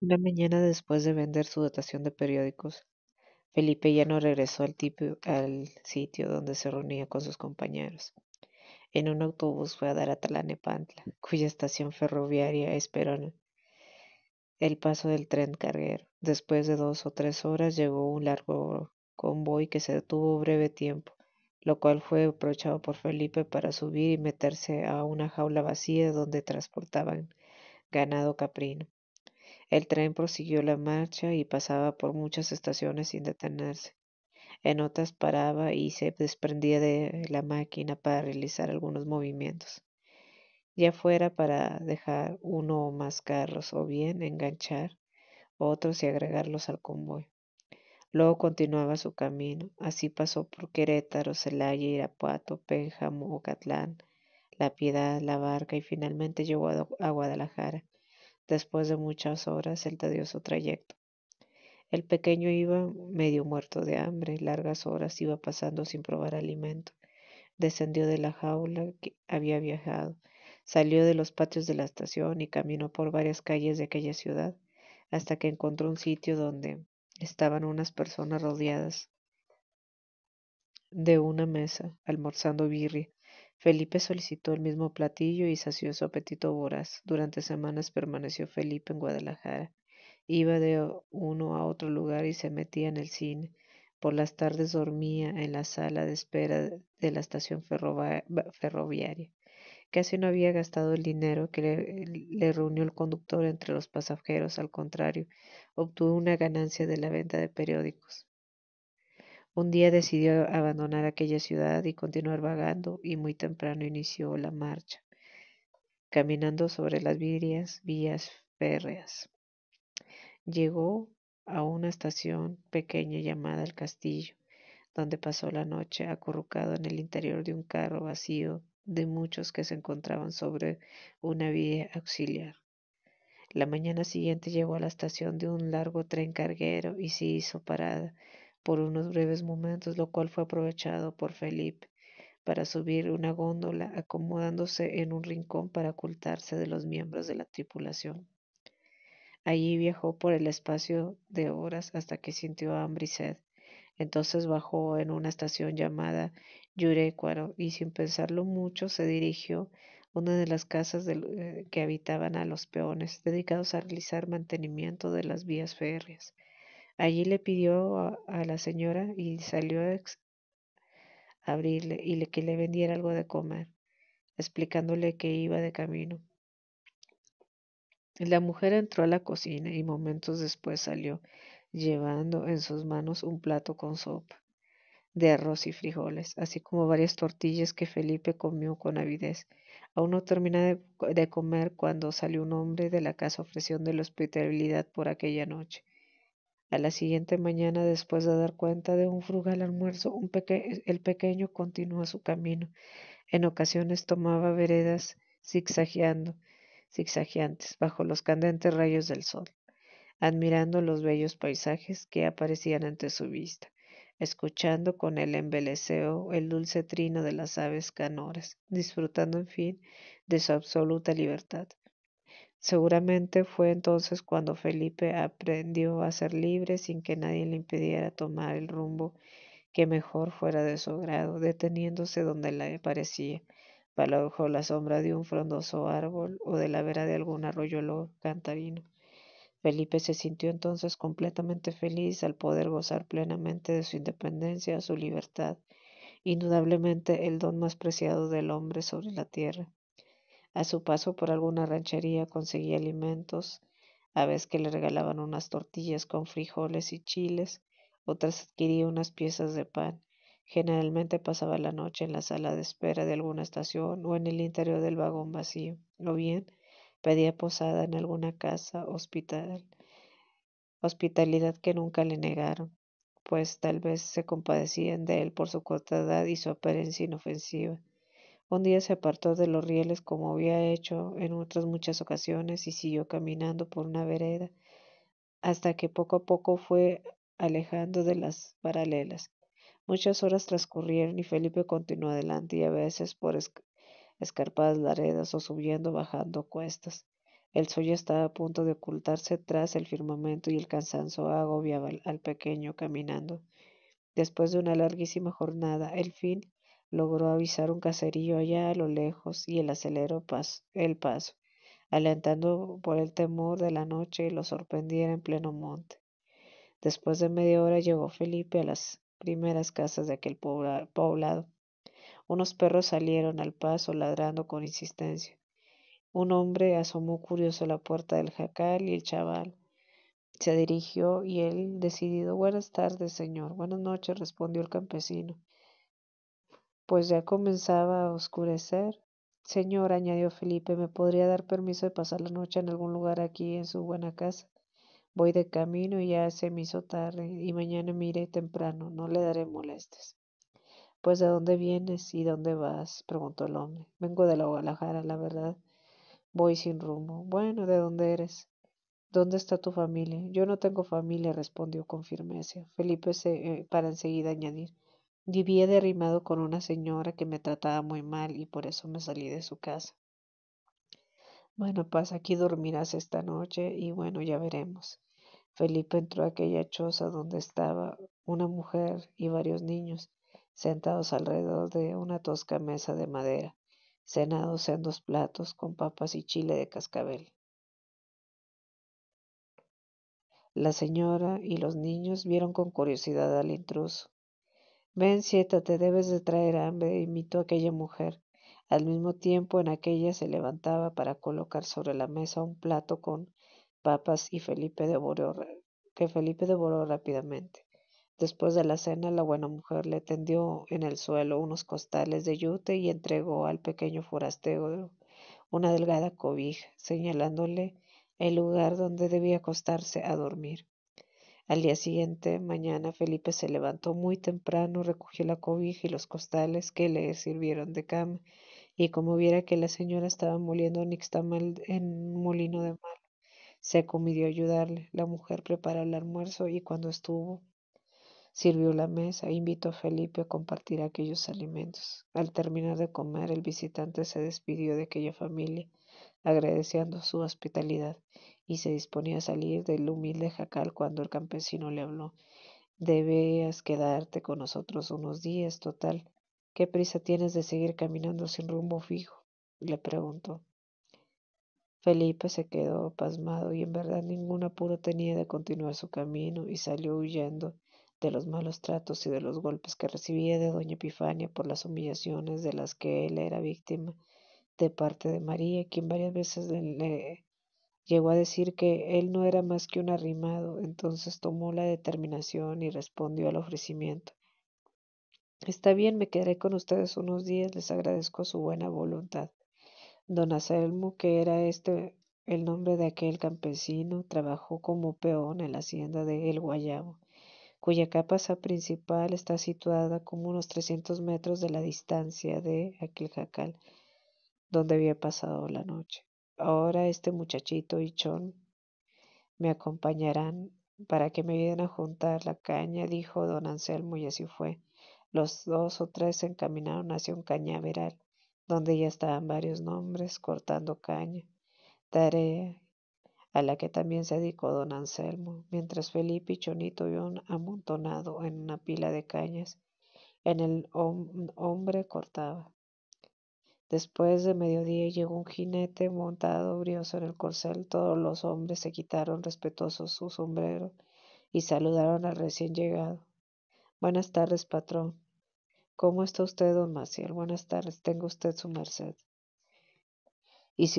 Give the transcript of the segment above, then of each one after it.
Una mañana después de vender su dotación de periódicos, Felipe ya no regresó al, al sitio donde se reunía con sus compañeros. En un autobús fue a dar a cuya estación ferroviaria esperó el paso del tren carguero. Después de dos o tres horas llegó un largo convoy que se detuvo breve tiempo, lo cual fue aprovechado por Felipe para subir y meterse a una jaula vacía donde transportaban ganado caprino. El tren prosiguió la marcha y pasaba por muchas estaciones sin detenerse. En otras paraba y se desprendía de la máquina para realizar algunos movimientos, ya fuera para dejar uno o más carros o bien enganchar otros y agregarlos al convoy. Luego continuaba su camino. Así pasó por Querétaro, Celaya, Irapuato, Pénjamo, Ocatlán, La Piedad, La Barca y finalmente llegó a Guadalajara después de muchas horas el tedioso trayecto. El pequeño iba medio muerto de hambre, largas horas iba pasando sin probar alimento. Descendió de la jaula que había viajado, salió de los patios de la estación y caminó por varias calles de aquella ciudad hasta que encontró un sitio donde estaban unas personas rodeadas de una mesa, almorzando birri. Felipe solicitó el mismo platillo y sació su apetito voraz. Durante semanas permaneció Felipe en Guadalajara. Iba de uno a otro lugar y se metía en el cine. Por las tardes dormía en la sala de espera de la estación ferroviaria. Casi no había gastado el dinero que le, reunió el conductor entre los pasajeros. Al contrario, obtuvo una ganancia de la venta de periódicos. Un día decidió abandonar aquella ciudad y continuar vagando y muy temprano inició la marcha, caminando sobre las vidrias, vías férreas. Llegó a una estación pequeña llamada El Castillo, donde pasó la noche acurrucado en el interior de un carro vacío de muchos que se encontraban sobre una vía auxiliar. La mañana siguiente llegó a la estación de un largo tren carguero y se hizo parada por unos breves momentos, lo cual fue aprovechado por Felipe para subir una góndola, acomodándose en un rincón para ocultarse de los miembros de la tripulación. Allí viajó por el espacio de horas hasta que sintió hambre y sed. Entonces bajó en una estación llamada Yurecuaro y sin pensarlo mucho se dirigió a una de las casas eh, que habitaban a los peones dedicados a realizar mantenimiento de las vías férreas. Allí le pidió a, la señora y salió a abrirle y le, que le vendiera algo de comer, explicándole que iba de camino. La mujer entró a la cocina y momentos después salió, llevando en sus manos un plato con sopa de arroz y frijoles, así como varias tortillas que Felipe comió con avidez. Aún no termina de, comer cuando salió un hombre de la casa ofreciendo la hospitalidad por aquella noche. A la siguiente mañana, después de dar cuenta de un frugal almuerzo, el pequeño continuó su camino. En ocasiones tomaba veredas zigzagueando, zigzagueantes bajo los candentes rayos del sol, admirando los bellos paisajes que aparecían ante su vista, escuchando con el embeleceo el dulce trino de las aves canoras, disfrutando, en fin, de su absoluta libertad. Seguramente fue entonces cuando Felipe aprendió a ser libre sin que nadie le impidiera tomar el rumbo que mejor fuera de su grado, deteniéndose donde le parecía, bajo la sombra de un frondoso árbol o de la vera de algún arroyo cantarino. Felipe se sintió entonces completamente feliz al poder gozar plenamente de su independencia, su libertad, indudablemente el don más preciado del hombre sobre la tierra. A su paso por alguna ranchería conseguía alimentos, a veces que le regalaban unas tortillas con frijoles y chiles, otras adquiría unas piezas de pan. Generalmente pasaba la noche en la sala de espera de alguna estación o en el interior del vagón vacío, o bien pedía posada en alguna casa, hospital, hospitalidad que nunca le negaron, pues tal vez se compadecían de él por su corta edad y su apariencia inofensiva. Un día se apartó de los rieles como había hecho en otras muchas ocasiones y siguió caminando por una vereda hasta que poco a poco fue alejando de las paralelas. Muchas horas transcurrieron y Felipe continuó adelante y a veces por escarpadas laredas o subiendo bajando cuestas. El sol estaba a punto de ocultarse tras el firmamento y el cansancio agobiaba al pequeño caminando. Después de una larguísima jornada, el fin logró avisar un caserío allá a lo lejos y el aceleró el paso, alentando por el temor de la noche y lo sorprendiera en pleno monte. Después de media hora llegó Felipe a las primeras casas de aquel poblado. Unos perros salieron al paso ladrando con insistencia. Un hombre asomó curioso a la puerta del jacal y el chaval se dirigió y él decidido. Buenas tardes, señor. Buenas noches, respondió el campesino pues ya comenzaba a oscurecer. Señor, añadió Felipe, ¿me podría dar permiso de pasar la noche en algún lugar aquí en su buena casa? Voy de camino y ya se me hizo tarde y mañana mire iré temprano, no le daré molestias. Pues de dónde vienes y dónde vas, preguntó el hombre. Vengo de la Guadalajara, la verdad. Voy sin rumbo. Bueno, ¿de dónde eres? ¿Dónde está tu familia? Yo no tengo familia, respondió con firmeza. Felipe se, eh, para enseguida añadir. Vivía derrimado con una señora que me trataba muy mal y por eso me salí de su casa. Bueno, pasa pues, aquí dormirás esta noche y bueno, ya veremos. Felipe entró a aquella choza donde estaba una mujer y varios niños, sentados alrededor de una tosca mesa de madera, cenados en dos platos con papas y chile de cascabel. La señora y los niños vieron con curiosidad al intruso. Ven, siéntate, debes de traer hambre, imitó aquella mujer. Al mismo tiempo, en aquella se levantaba para colocar sobre la mesa un plato con papas y Felipe devoró, que Felipe devoró rápidamente. Después de la cena, la buena mujer le tendió en el suelo unos costales de yute y entregó al pequeño forastero una delgada cobija, señalándole el lugar donde debía acostarse a dormir. Al día siguiente, mañana, Felipe se levantó muy temprano, recogió la cobija y los costales que le sirvieron de cama, y como viera que la señora estaba moliendo nixtamal en un molino de mar, se comidió a ayudarle. La mujer preparó el almuerzo y cuando estuvo, sirvió la mesa e invitó a Felipe a compartir aquellos alimentos. Al terminar de comer, el visitante se despidió de aquella familia, agradeciendo su hospitalidad y se disponía a salir del humilde jacal cuando el campesino le habló. Debías quedarte con nosotros unos días, total. ¿Qué prisa tienes de seguir caminando sin rumbo fijo? le preguntó. Felipe se quedó pasmado y en verdad ningún apuro tenía de continuar su camino y salió huyendo de los malos tratos y de los golpes que recibía de doña Epifania por las humillaciones de las que él era víctima de parte de María, quien varias veces le Llegó a decir que él no era más que un arrimado, entonces tomó la determinación y respondió al ofrecimiento. Está bien, me quedaré con ustedes unos días, les agradezco su buena voluntad. Don Anselmo, que era este el nombre de aquel campesino, trabajó como peón en la hacienda de El Guayabo, cuya capa principal está situada como unos 300 metros de la distancia de aquel jacal donde había pasado la noche. Ahora este muchachito y Chon me acompañarán para que me ayuden a juntar la caña, dijo don Anselmo, y así fue. Los dos o tres se encaminaron hacia un cañaveral, donde ya estaban varios nombres cortando caña, tarea a la que también se dedicó don Anselmo, mientras Felipe y Chonito iban amontonado en una pila de cañas. En el hombre cortaba. Después de mediodía llegó un jinete montado brioso en el corcel. Todos los hombres se quitaron respetuosos su sombrero y saludaron al recién llegado. Buenas tardes, patrón. ¿Cómo está usted, don Maciel? Buenas tardes, tenga usted su merced. Y,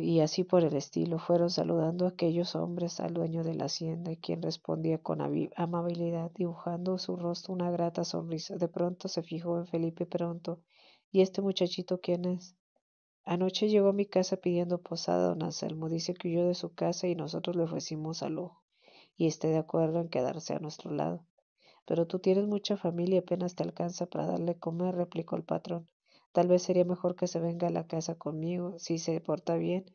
y así por el estilo fueron saludando aquellos hombres al dueño de la hacienda, quien respondía con amabilidad, dibujando su rostro una grata sonrisa. De pronto se fijó en Felipe Pronto ¿Y este muchachito quién es? Anoche llegó a mi casa pidiendo posada, don Anselmo. Dice que huyó de su casa y nosotros le ofrecimos ojo. Y esté de acuerdo en quedarse a nuestro lado. Pero tú tienes mucha familia y apenas te alcanza para darle comer, replicó el patrón. Tal vez sería mejor que se venga a la casa conmigo. Si se porta bien,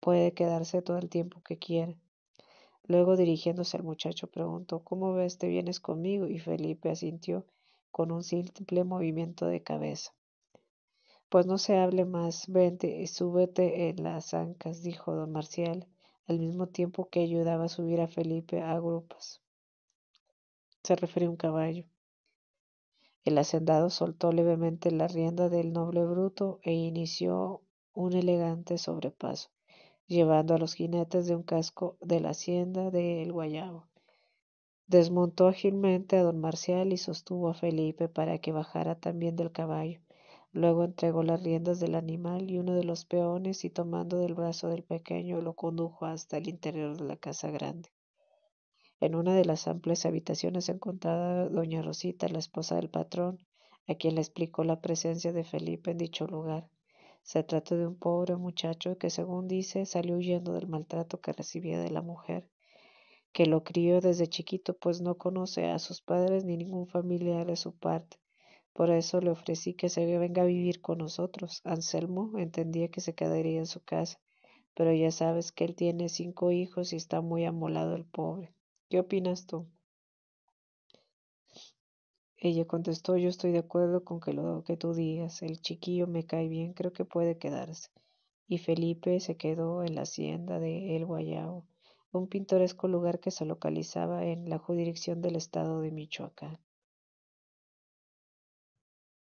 puede quedarse todo el tiempo que quiera. Luego, dirigiéndose al muchacho, preguntó ¿Cómo ves? ¿Te vienes conmigo? Y Felipe asintió con un simple movimiento de cabeza pues no se hable más, vente y súbete en las ancas, dijo don Marcial, al mismo tiempo que ayudaba a subir a Felipe a grupas. Se refirió a un caballo. El hacendado soltó levemente la rienda del noble bruto e inició un elegante sobrepaso, llevando a los jinetes de un casco de la hacienda del Guayabo. Desmontó ágilmente a don Marcial y sostuvo a Felipe para que bajara también del caballo. Luego entregó las riendas del animal y uno de los peones y tomando del brazo del pequeño lo condujo hasta el interior de la casa grande. En una de las amplias habitaciones se encontraba doña Rosita, la esposa del patrón, a quien le explicó la presencia de Felipe en dicho lugar. Se trata de un pobre muchacho que, según dice, salió huyendo del maltrato que recibía de la mujer, que lo crió desde chiquito, pues no conoce a sus padres ni ningún familiar de su parte por eso le ofrecí que se venga a vivir con nosotros. Anselmo entendía que se quedaría en su casa, pero ya sabes que él tiene cinco hijos y está muy amolado el pobre. ¿Qué opinas tú? Ella contestó, yo estoy de acuerdo con que lo que tú digas. El chiquillo me cae bien, creo que puede quedarse. Y Felipe se quedó en la hacienda de El Guayao, un pintoresco lugar que se localizaba en la jurisdicción del estado de Michoacán.